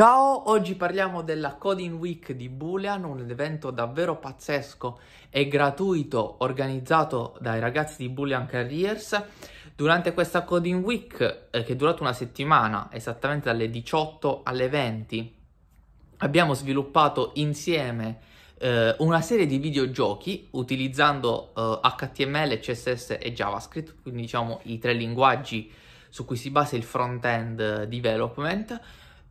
Ciao, oggi parliamo della Coding Week di Boolean, un evento davvero pazzesco e gratuito organizzato dai ragazzi di Boolean Careers. Durante questa Coding Week, eh, che è durata una settimana, esattamente dalle 18 alle 20, abbiamo sviluppato insieme eh, una serie di videogiochi utilizzando eh, HTML, CSS e JavaScript, quindi diciamo i tre linguaggi su cui si basa il front-end eh, development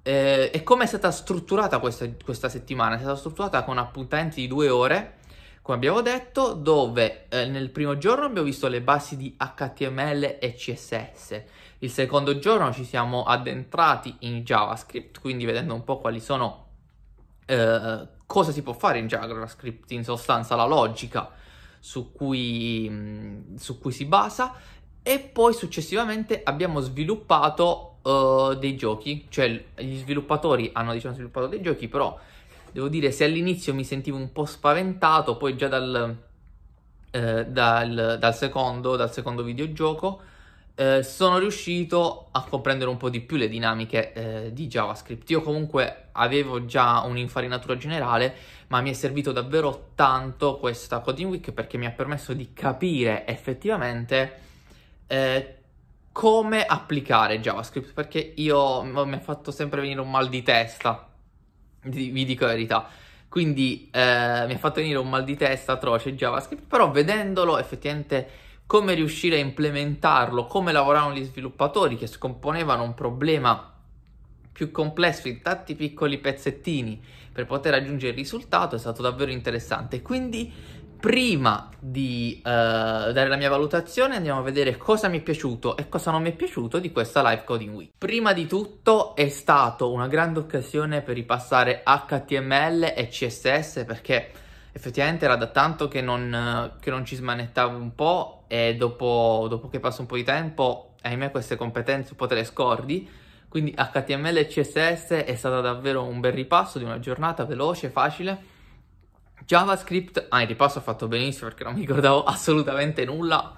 eh, e come è stata strutturata questa, questa, settimana? È stata strutturata con appuntamenti di due ore, come abbiamo detto, dove eh, nel primo giorno abbiamo visto le basi di HTML e CSS. Il secondo giorno ci siamo addentrati in JavaScript, quindi vedendo un po' quali sono eh, cosa si può fare in JavaScript, in sostanza la logica su cui, mm, su cui si basa e poi successivamente abbiamo sviluppato uh, dei giochi, cioè gli sviluppatori hanno diciamo, sviluppato dei giochi, però devo dire se all'inizio mi sentivo un po' spaventato, poi già dal, eh, dal, dal, secondo, dal secondo, videogioco eh, sono riuscito a comprendere un po' di più le dinamiche eh, di JavaScript. Io comunque avevo già un'infarinatura generale, ma mi è servito davvero tanto questa Coding Week perché mi ha permesso di capire effettivamente eh, come applicare JavaScript, perché io mi ha fatto sempre venire un mal di testa, vi dico la verità. Quindi eh, mi ha fatto venire un mal di testa atroce JavaScript, però vedendolo effettivamente come riuscire a implementarlo, come lavoravano gli sviluppatori che scomponevano un problema più complesso in tanti piccoli pezzettini per poter raggiungere il risultato è stato davvero interessante. Quindi prima di uh, dare la mia valutazione andiamo a vedere cosa mi è piaciuto e cosa non mi è piaciuto di questa live coding week prima di tutto è stata una grande occasione per ripassare html e css perché effettivamente era da tanto che non, che non ci smanettavo un po' e dopo, dopo che passa un po' di tempo ahimè queste competenze un po' te le scordi quindi HTML e CSS è stato davvero un bel ripasso di una giornata veloce, facile JavaScript, ah, il ripasso ho fatto benissimo perché non mi ricordavo assolutamente nulla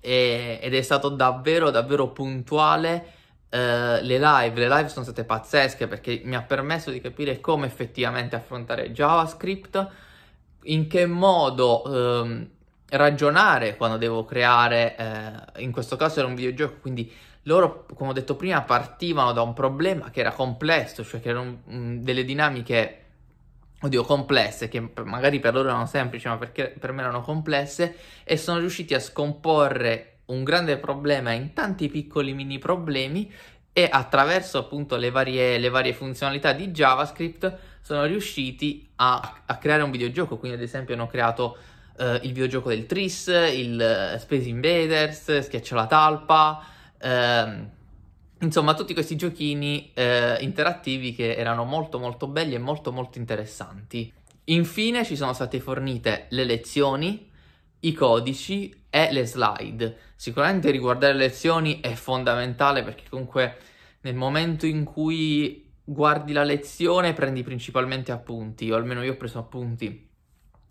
e, ed è stato davvero, davvero puntuale. Uh, le live, le live sono state pazzesche perché mi ha permesso di capire come effettivamente affrontare JavaScript, in che modo um, ragionare quando devo creare, uh, in questo caso era un videogioco, quindi loro, come ho detto prima, partivano da un problema che era complesso, cioè che erano um, delle dinamiche oddio, complesse, che magari per loro erano semplici, ma perché per me erano complesse, e sono riusciti a scomporre un grande problema in tanti piccoli mini problemi e attraverso appunto le varie, le varie funzionalità di JavaScript sono riusciti a, a, creare un videogioco, quindi ad esempio hanno creato eh, il videogioco del Tris, il eh, Space Invaders, Schiaccia la talpa, ehm, Insomma, tutti questi giochini eh, interattivi che erano molto molto belli e molto molto interessanti. Infine ci sono state fornite le lezioni, i codici e le slide. Sicuramente riguardare le lezioni è fondamentale perché comunque nel momento in cui guardi la lezione prendi principalmente appunti, o almeno io ho preso appunti.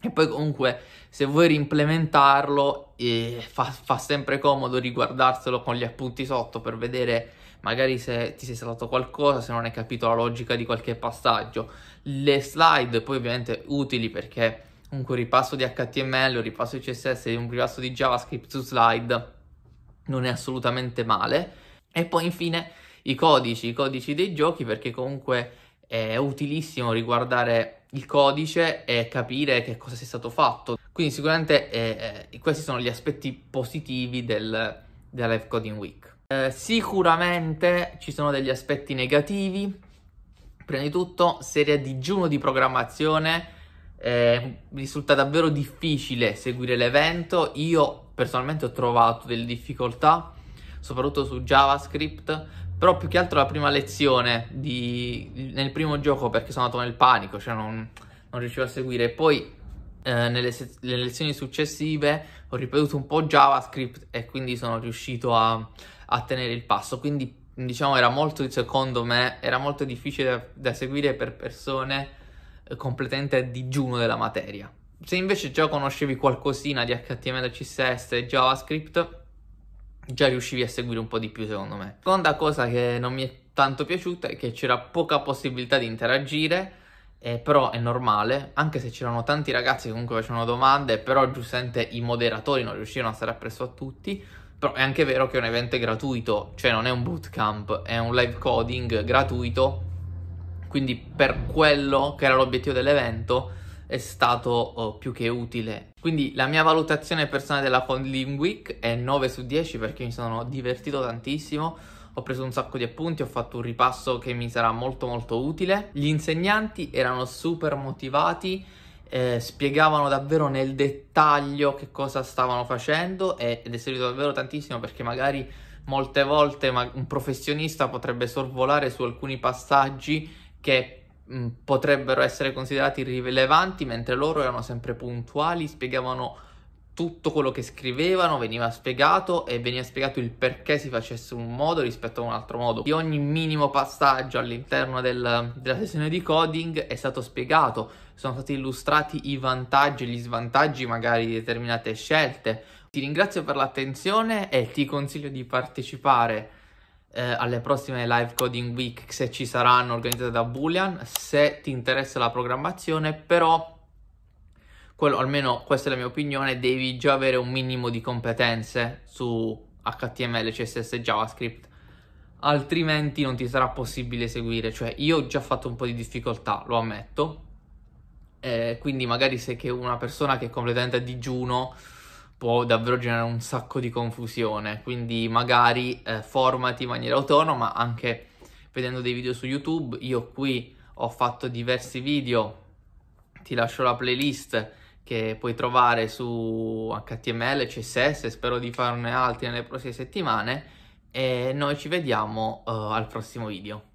E poi comunque se vuoi rimplementarlo eh, fa, fa sempre comodo riguardarselo con gli appunti sotto per vedere magari se ti sei saltato qualcosa, se non hai capito la logica di qualche passaggio. Le slide poi ovviamente utili perché comunque un ripasso di HTML, un ripasso di CSS, un ripasso di JavaScript su slide non è assolutamente male. E poi infine i codici, i codici dei giochi perché comunque è utilissimo riguardare il codice e capire che cosa sia stato fatto. Quindi sicuramente eh, eh questi sono gli aspetti positivi del, della Live Coding Week. Eh, sicuramente ci sono degli aspetti negativi. Prima di tutto, serie a digiuno di programmazione. Eh, risulta davvero difficile seguire l'evento. Io personalmente ho trovato delle difficoltà, soprattutto su JavaScript, però più che altro la prima lezione di, nel primo gioco perché sono andato nel panico, cioè non, non riuscivo a seguire. Poi eh, nelle, nelle, lezioni successive ho ripetuto un po' JavaScript e quindi sono riuscito a, a tenere il passo. Quindi diciamo era molto, secondo me, era molto difficile da, da seguire per persone eh, completamente a digiuno della materia. Se invece già conoscevi qualcosina di HTML, CSS e JavaScript, già riuscivi a seguire un po' di più secondo me. Seconda cosa che non mi è tanto piaciuta è che c'era poca possibilità di interagire eh, però è normale, anche se c'erano tanti ragazzi che comunque facevano domande, però giustamente i moderatori non riuscirono a stare appresso a tutti, però è anche vero che è un evento gratuito, cioè non è un bootcamp, è un live coding gratuito, quindi per quello che era l'obiettivo dell'evento è stato oh, più che utile. Quindi la mia valutazione personale della Coding Week è 9 su 10 perché mi sono divertito tantissimo, ho preso un sacco di appunti, ho fatto un ripasso che mi sarà molto molto utile. Gli insegnanti erano super motivati, eh, spiegavano davvero nel dettaglio che cosa stavano facendo ed è servito davvero tantissimo perché magari molte volte un professionista potrebbe sorvolare su alcuni passaggi che potrebbero essere considerati rilevanti mentre loro erano sempre puntuali, spiegavano tutto quello che scrivevano veniva spiegato e veniva spiegato il perché si facesse un modo rispetto a un altro modo. Di ogni minimo passaggio all'interno del, della sessione di coding è stato spiegato, sono stati illustrati i vantaggi e gli svantaggi magari di determinate scelte. Ti ringrazio per l'attenzione e ti consiglio di partecipare eh, alle prossime live coding week se ci saranno organizzate da Boolean, se ti interessa la programmazione, però quello almeno questa è la mia opinione, devi già avere un minimo di competenze su HTML, CSS e JavaScript, altrimenti non ti sarà possibile seguire. Cioè, io ho già fatto un po' di difficoltà, lo ammetto. Eh, quindi, magari se che una persona che è completamente a digiuno può davvero generare un sacco di confusione. Quindi, magari eh, formati in maniera autonoma anche vedendo dei video su YouTube. Io qui ho fatto diversi video, ti lascio la playlist che puoi trovare su HTML, CSS, spero di farne altri nelle prossime settimane e noi ci vediamo uh, al prossimo video.